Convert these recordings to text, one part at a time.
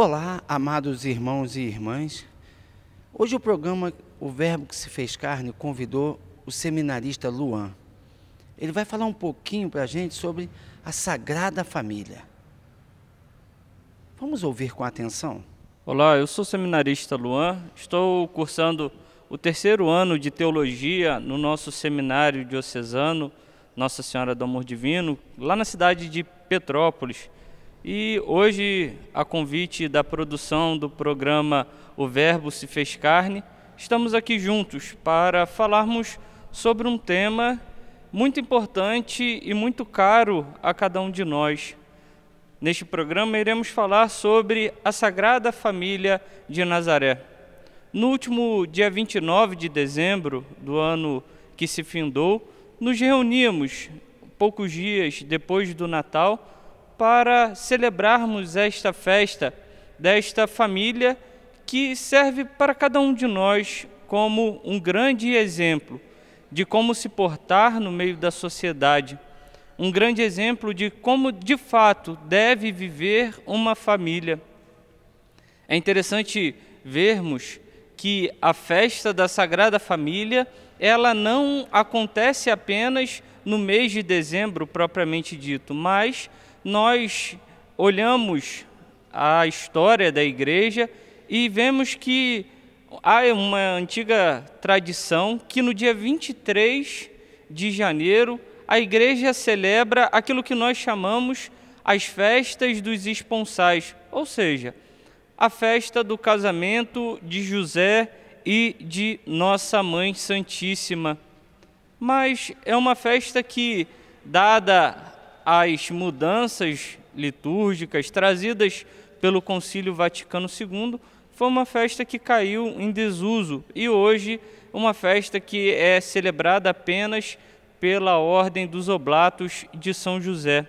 Olá, amados irmãos e irmãs. Hoje o programa O Verbo que se fez carne convidou o seminarista Luan. Ele vai falar um pouquinho para a gente sobre a Sagrada Família. Vamos ouvir com atenção? Olá, eu sou o seminarista Luan. Estou cursando o terceiro ano de teologia no nosso seminário diocesano Nossa Senhora do Amor Divino, lá na cidade de Petrópolis. E hoje, a convite da produção do programa O Verbo se fez carne, estamos aqui juntos para falarmos sobre um tema muito importante e muito caro a cada um de nós. Neste programa, iremos falar sobre a Sagrada Família de Nazaré. No último dia 29 de dezembro do ano que se findou, nos reunimos poucos dias depois do Natal para celebrarmos esta festa desta família que serve para cada um de nós como um grande exemplo de como se portar no meio da sociedade, um grande exemplo de como de fato deve viver uma família. É interessante vermos que a festa da Sagrada Família, ela não acontece apenas no mês de dezembro propriamente dito, mas nós olhamos a história da igreja e vemos que há uma antiga tradição que no dia 23 de janeiro a igreja celebra aquilo que nós chamamos as festas dos esponsais, ou seja, a festa do casamento de José e de Nossa Mãe Santíssima. Mas é uma festa que, dada as mudanças litúrgicas trazidas pelo Concílio Vaticano II, foi uma festa que caiu em desuso e hoje uma festa que é celebrada apenas pela Ordem dos Oblatos de São José.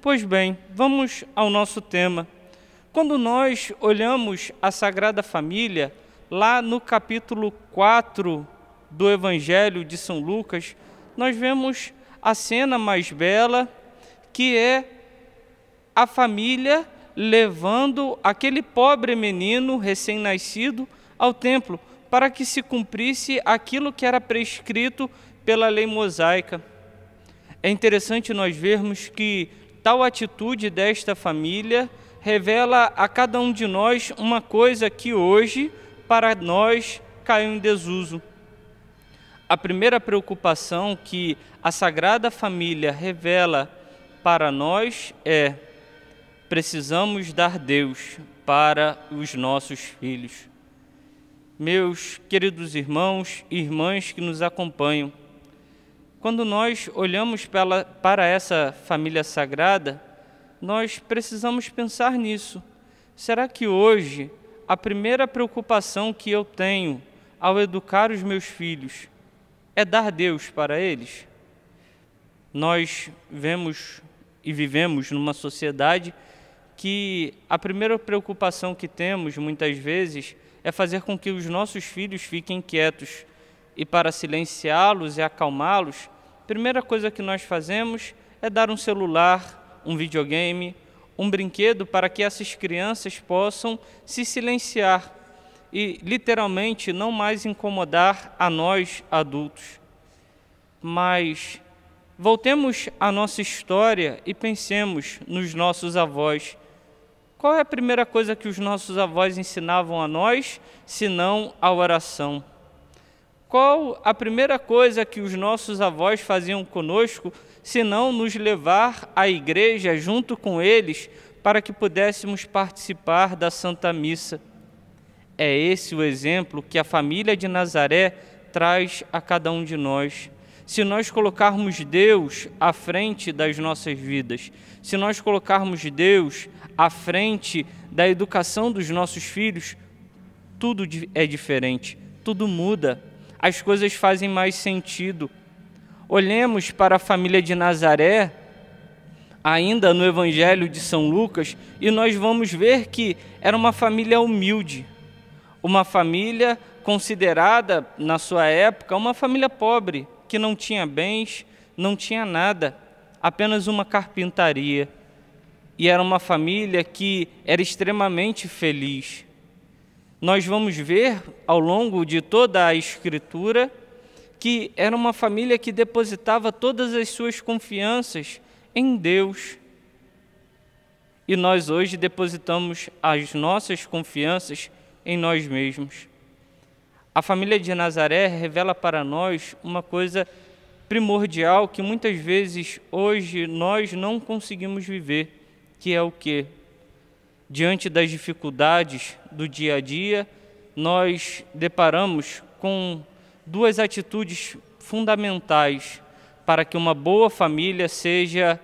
Pois bem, vamos ao nosso tema. Quando nós olhamos a Sagrada Família, lá no capítulo 4 do Evangelho de São Lucas, nós vemos a cena mais bela que é a família levando aquele pobre menino recém-nascido ao templo para que se cumprisse aquilo que era prescrito pela lei mosaica. É interessante nós vermos que tal atitude desta família revela a cada um de nós uma coisa que hoje, para nós, caiu em desuso. A primeira preocupação que a Sagrada Família revela para nós é: precisamos dar Deus para os nossos filhos. Meus queridos irmãos e irmãs que nos acompanham, quando nós olhamos pela, para essa família sagrada, nós precisamos pensar nisso. Será que hoje a primeira preocupação que eu tenho ao educar os meus filhos é dar Deus para eles? Nós vemos e vivemos numa sociedade que a primeira preocupação que temos muitas vezes é fazer com que os nossos filhos fiquem quietos. E para silenciá-los e acalmá-los, a primeira coisa que nós fazemos é dar um celular, um videogame, um brinquedo para que essas crianças possam se silenciar e literalmente não mais incomodar a nós adultos. Mas Voltemos à nossa história e pensemos nos nossos avós. Qual é a primeira coisa que os nossos avós ensinavam a nós, senão a oração? Qual a primeira coisa que os nossos avós faziam conosco, senão nos levar à igreja junto com eles, para que pudéssemos participar da Santa Missa? É esse o exemplo que a família de Nazaré traz a cada um de nós se nós colocarmos Deus à frente das nossas vidas, se nós colocarmos Deus à frente da educação dos nossos filhos, tudo é diferente, tudo muda, as coisas fazem mais sentido. Olhemos para a família de Nazaré, ainda no Evangelho de São Lucas, e nós vamos ver que era uma família humilde, uma família considerada, na sua época, uma família pobre que não tinha bens, não tinha nada, apenas uma carpintaria. E era uma família que era extremamente feliz. Nós vamos ver ao longo de toda a Escritura que era uma família que depositava todas as suas confianças em Deus. E nós hoje depositamos as nossas confianças em nós mesmos. A família de Nazaré revela para nós uma coisa primordial que muitas vezes hoje nós não conseguimos viver, que é o que diante das dificuldades do dia a dia, nós deparamos com duas atitudes fundamentais para que uma boa família seja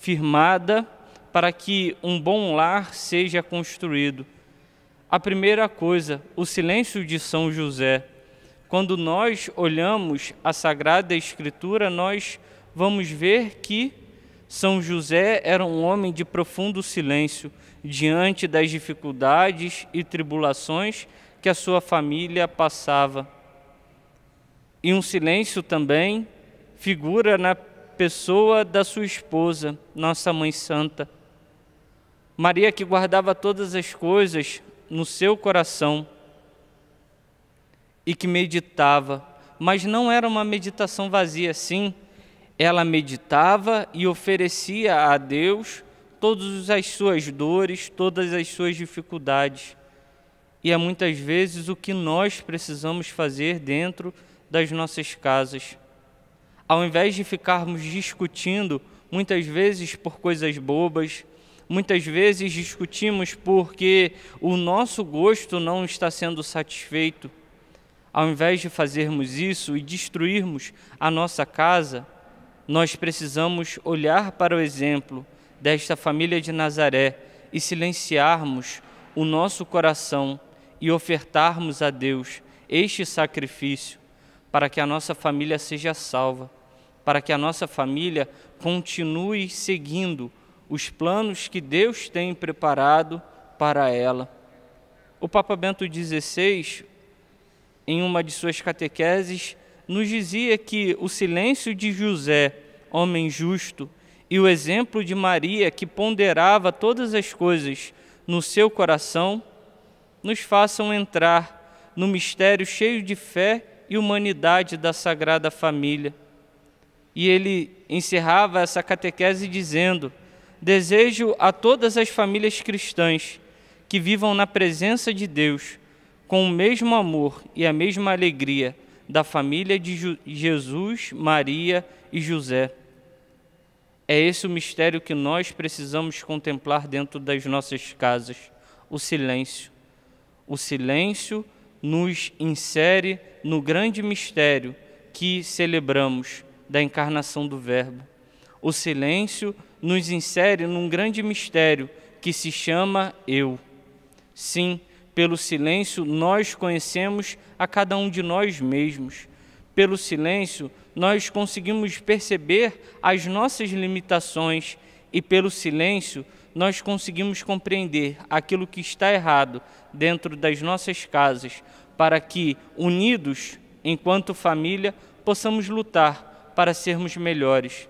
firmada, para que um bom lar seja construído. A primeira coisa, o silêncio de São José. Quando nós olhamos a Sagrada Escritura, nós vamos ver que São José era um homem de profundo silêncio diante das dificuldades e tribulações que a sua família passava. E um silêncio também figura na pessoa da sua esposa, Nossa Mãe Santa. Maria, que guardava todas as coisas, no seu coração e que meditava, mas não era uma meditação vazia, sim, ela meditava e oferecia a Deus todas as suas dores, todas as suas dificuldades. E é muitas vezes o que nós precisamos fazer dentro das nossas casas. Ao invés de ficarmos discutindo, muitas vezes por coisas bobas, Muitas vezes discutimos porque o nosso gosto não está sendo satisfeito. Ao invés de fazermos isso e destruirmos a nossa casa, nós precisamos olhar para o exemplo desta família de Nazaré e silenciarmos o nosso coração e ofertarmos a Deus este sacrifício para que a nossa família seja salva, para que a nossa família continue seguindo os planos que Deus tem preparado para ela. O Papa Bento XVI, em uma de suas catequeses, nos dizia que o silêncio de José, homem justo, e o exemplo de Maria, que ponderava todas as coisas no seu coração, nos façam entrar no mistério cheio de fé e humanidade da Sagrada Família. E ele encerrava essa catequese dizendo: desejo a todas as famílias cristãs que vivam na presença de Deus com o mesmo amor e a mesma alegria da família de Jesus, Maria e José. É esse o mistério que nós precisamos contemplar dentro das nossas casas: o silêncio. O silêncio nos insere no grande mistério que celebramos da encarnação do Verbo. O silêncio nos nos insere num grande mistério que se chama eu. Sim, pelo silêncio nós conhecemos a cada um de nós mesmos. Pelo silêncio nós conseguimos perceber as nossas limitações e pelo silêncio nós conseguimos compreender aquilo que está errado dentro das nossas casas, para que, unidos enquanto família, possamos lutar para sermos melhores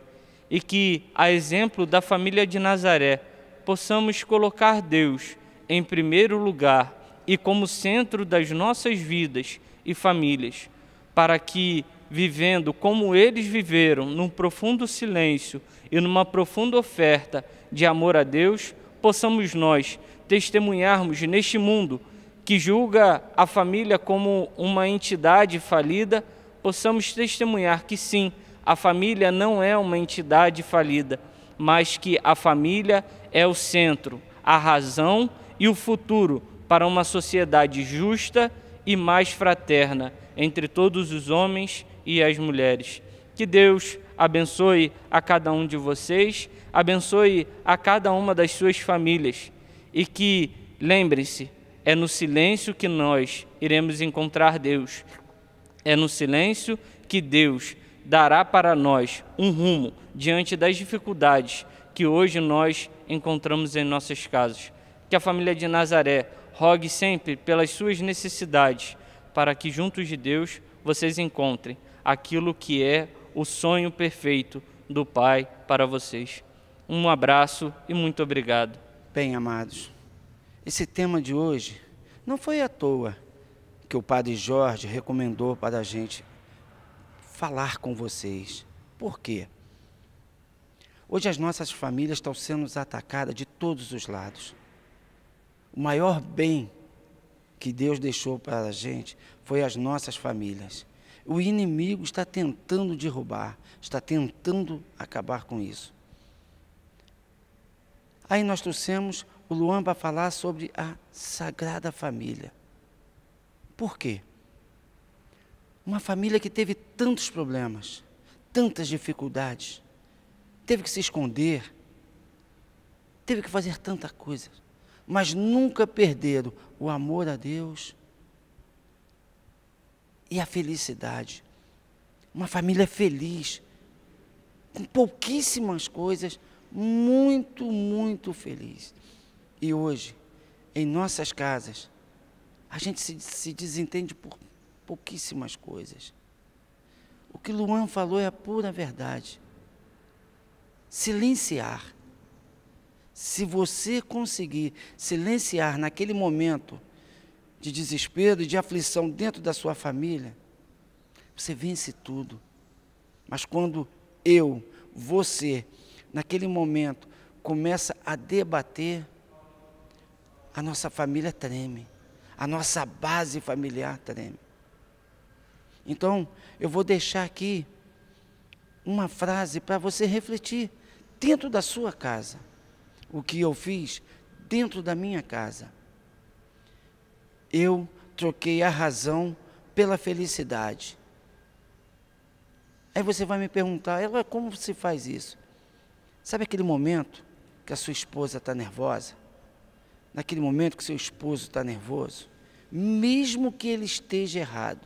e que, a exemplo da família de Nazaré, possamos colocar Deus em primeiro lugar e como centro das nossas vidas e famílias, para que, vivendo como eles viveram, num profundo silêncio e numa profunda oferta de amor a Deus, possamos nós testemunharmos neste mundo que julga a família como uma entidade falida, possamos testemunhar que sim, a família não é uma entidade falida, mas que a família é o centro, a razão e o futuro para uma sociedade justa e mais fraterna entre todos os homens e as mulheres. Que Deus abençoe a cada um de vocês, abençoe a cada uma das suas famílias e que, lembrem-se, é no silêncio que nós iremos encontrar Deus. É no silêncio que Deus dará para nós um rumo diante das dificuldades que hoje nós encontramos em nossas casas. Que a família de Nazaré rogue sempre pelas suas necessidades, para que juntos de Deus vocês encontrem aquilo que é o sonho perfeito do Pai para vocês. Um abraço e muito obrigado. Bem, amados, esse tema de hoje não foi à toa que o Padre Jorge recomendou para a gente falar com vocês. Por quê? Hoje as nossas famílias estão sendo atacadas de todos os lados. O maior bem que Deus deixou para a gente foi as nossas famílias. O inimigo está tentando derrubar, está tentando acabar com isso. Aí nós trouxemos o Luan para falar sobre a Sagrada Família. Por quê? Uma família que teve tantos problemas, tantas dificuldades, teve que se esconder, teve que fazer tanta coisa, mas nunca perderam o amor a Deus e a felicidade. Uma família feliz, com pouquíssimas coisas, muito, muito feliz. E hoje, em nossas casas, a gente se, se desentende por pouquíssimas coisas. O que Luan falou é a pura verdade. Silenciar. Se você conseguir silenciar naquele momento de desespero e de aflição dentro da sua família, você vence tudo. Mas quando eu, você, naquele momento, começa a debater, a nossa família treme, a nossa base familiar treme. Então, eu vou deixar aqui uma frase para você refletir dentro da sua casa. O que eu fiz dentro da minha casa. Eu troquei a razão pela felicidade. Aí você vai me perguntar, ela como se faz isso? Sabe aquele momento que a sua esposa está nervosa? Naquele momento que seu esposo está nervoso, mesmo que ele esteja errado,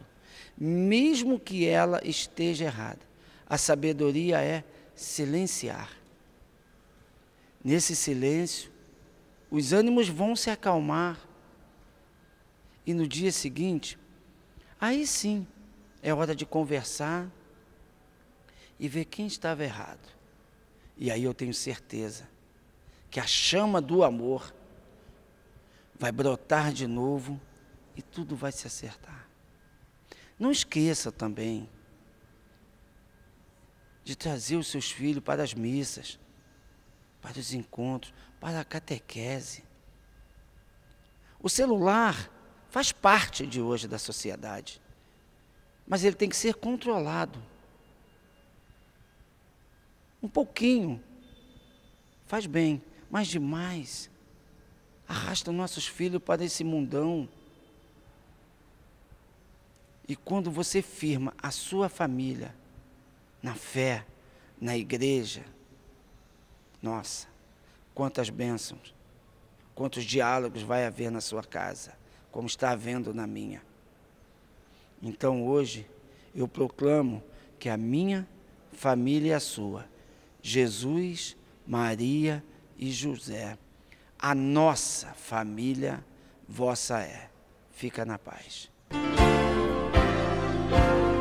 mesmo que ela esteja errada. A sabedoria é silenciar. Nesse silêncio, os ânimos vão se acalmar. E no dia seguinte, aí sim é hora de conversar e ver quem estava errado. E aí eu tenho certeza que a chama do amor vai brotar de novo e tudo vai se acertar. Não esqueça também de trazer os seus filhos para as missas, para os encontros, para a catequese. O celular faz parte de hoje da sociedade, mas ele tem que ser controlado. Um pouquinho faz bem, mas demais arrasta nossos filhos para esse mundão. E quando você firma a sua família na fé, na igreja, nossa, quantas bênçãos, quantos diálogos vai haver na sua casa, como está havendo na minha. Então hoje eu proclamo que a minha família é a sua, Jesus, Maria e José, a nossa família vossa é. Fica na paz. you